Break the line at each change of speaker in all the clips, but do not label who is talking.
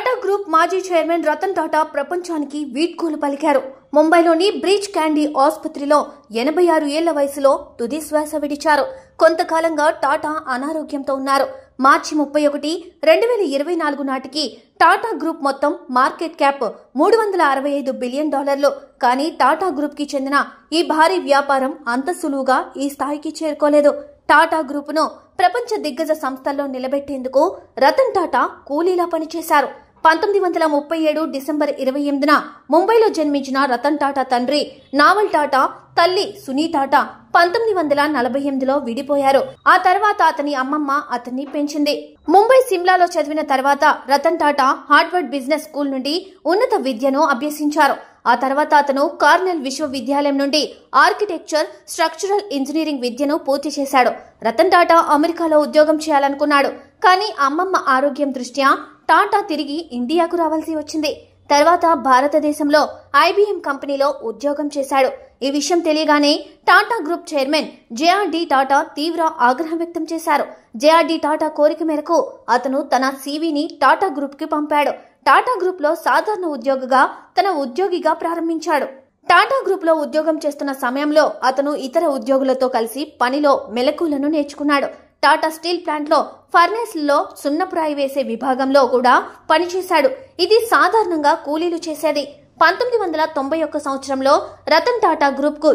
Tata group మాజీ chairman Ratan Tata ప్రపంచానికి వీడ్కోలు పలికారు ముంబైలోని బ్రీచ్ క్యాండీ ఆసుపత్రిలో ఎనభై ఆరు ఏళ్ల వయసులో తుది శ్వాస విడిచారు కొంతకాలంగా టాటా అనారోగ్యంతో ఉన్నారు మార్చి ముప్పై ఒకటి రెండు వేల ఇరవై నాలుగు నాటికి టాటా గ్రూప్ మొత్తం మార్కెట్ క్యాప్ మూడు వందల అరవై ఐదు బిలియన్ డాలర్లు కానీ టాటా గ్రూప్కి చెందిన ఈ భారీ వ్యాపారం అంత సులువుగా ఈ స్థాయికి చేరుకోలేదు టాటా గ్రూపును ప్రపంచ దిగ్గజ సంస్థల్లో నిలబెట్టేందుకు రతన్ టాటా కూలీలా పనిచేశారు పంతొమ్మిది వందల ముప్పై ఏడు డిసెంబర్ ఇరవై ఎనిమిదిన ముంబైలో జన్మించిన రతన్ టాటా తండ్రి నావల్ టాటా తల్లి సునీ టాటా పంతొమ్మిది వందల నలభై ఎనిమిదిలో విడిపోయారు ఆ తర్వాత అతని అమ్మమ్మ అతన్ని పెంచింది ముంబై సిమ్లాలో చదివిన తర్వాత Ratan Tata Harvard business school నుండి ఉన్నత విద్యను అభ్యసించారు ఆ తర్వాత అతను కార్నెల్ విశ్వవిద్యాలయం నుండి ఆర్కిటెక్చర్ స్ట్రక్చరల్ ఇంజనీరింగ్ విద్యను పూర్తి చేశాడు రతన్ టాటా అమెరికాలో ఉద్యోగం చేయాలనుకున్నాడు కానీ అమ్మమ్మ ఆరోగ్యం దృష్ట్యా టాటా తిరిగి ఇండియాకు రావాల్సి వచ్చింది తర్వాత భారతదేశంలో ఐబీఎం కంపెనీలో ఉద్యోగం చేశాడు ఈ విషయం తెలియగానే టాటా గ్రూప్ చైర్మన్ జేఆర్డి టాటా తీవ్ర ఆగ్రహం వ్యక్తం చేశారు జేఆర్డి టాటా కోరిక మేరకు అతను తన సీవీని టాటా గ్రూప్కి పంపాడు టాటా గ్రూప్లో సాధారణ ఉద్యోగిగా తన ఉద్యోగిగా ప్రారంభించాడు టాటా గ్రూప్లో ఉద్యోగం చేస్తున్న సమయంలో అతను ఇతర ఉద్యోగులతో కలిసి పనిలో మెలకువలను నేర్చుకున్నాడు టాటా స్టీల్ ప్లాంట్లో ఫర్నేస్లో సున్నపురాయి వేసే విభాగంలో కూడా పనిచేశాడు ఇది సాధారణంగా కూలీలు చేసేది పంతొమ్మిది వందల తొంభై ఒక్క సంవత్సరంలో రతన్ టాటా గ్రూప్కు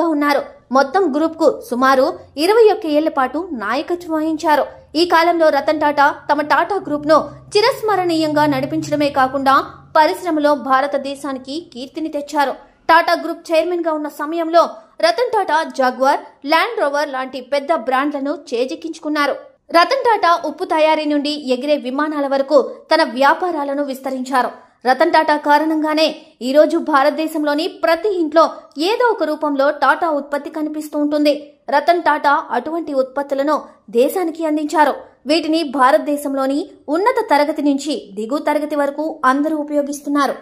గా ఉన్నారు మొత్తం గ్రూప్కు సుమారు ఇరవై ఒక్క ఏళ్ల పాటు నాయకత్వం వహించారు ఈ కాలంలో రతన్ టాటా తమ టాటా గ్రూప్ను చిరస్మరణీయంగా నడిపించడమే కాకుండా పరిశ్రమలో భారతదేశానికి కీర్తిని తెచ్చారు టాటా గ్రూప్ గా ఉన్న సమయంలో Ratan Tata Jaguar Land Rover లాంటి పెద్ద బ్రాండ్లను చేజిక్కించుకున్నారు రతన్ టాటా ఉప్పు తయారీ నుండి ఎగిరే విమానాల వరకు తన వ్యాపారాలను విస్తరించారు రతన్ టాటా కారణంగానే ఈరోజు భారతదేశంలోని ప్రతి ఇంట్లో ఏదో ఒక రూపంలో టాటా ఉత్పత్తి కనిపిస్తూ ఉంటుంది రతన్ టాటా అటువంటి ఉత్పత్తులను దేశానికి అందించారు వీటిని భారతదేశంలోని ఉన్నత తరగతి నుంచి దిగువ తరగతి వరకు అందరూ ఉపయోగిస్తున్నారు